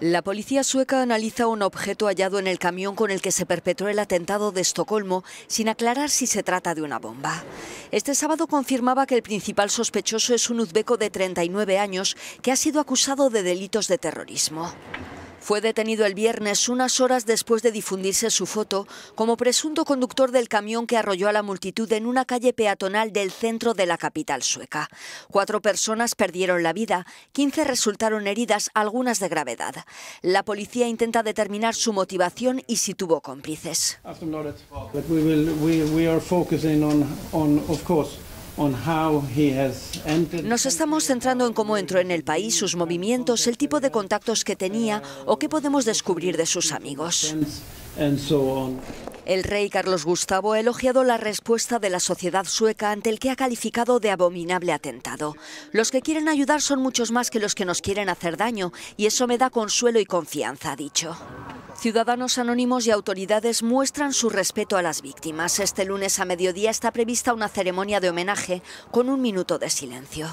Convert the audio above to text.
La policía sueca analiza un objeto hallado en el camión con el que se perpetró el atentado de Estocolmo sin aclarar si se trata de una bomba. Este sábado confirmaba que el principal sospechoso es un uzbeco de 39 años que ha sido acusado de delitos de terrorismo. Fue detenido el viernes unas horas después de difundirse su foto como presunto conductor del camión que arrolló a la multitud en una calle peatonal del centro de la capital sueca. Cuatro personas perdieron la vida, 15 resultaron heridas, algunas de gravedad. La policía intenta determinar su motivación y si tuvo cómplices. Nos estamos centrando en cómo entró en el país, sus movimientos, el tipo de contactos que tenía o qué podemos descubrir de sus amigos. El rey Carlos Gustavo ha elogiado la respuesta de la sociedad sueca ante el que ha calificado de abominable atentado. Los que quieren ayudar son muchos más que los que nos quieren hacer daño y eso me da consuelo y confianza, ha dicho. Ciudadanos anónimos y autoridades muestran su respeto a las víctimas. Este lunes a mediodía está prevista una ceremonia de homenaje con un minuto de silencio.